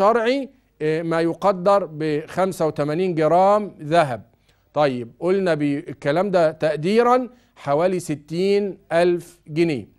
الشرعي آه، ما يقدر ب 85 جرام ذهب طيب قلنا بالكلام ده تقديرا حوالي 60 ألف جنيه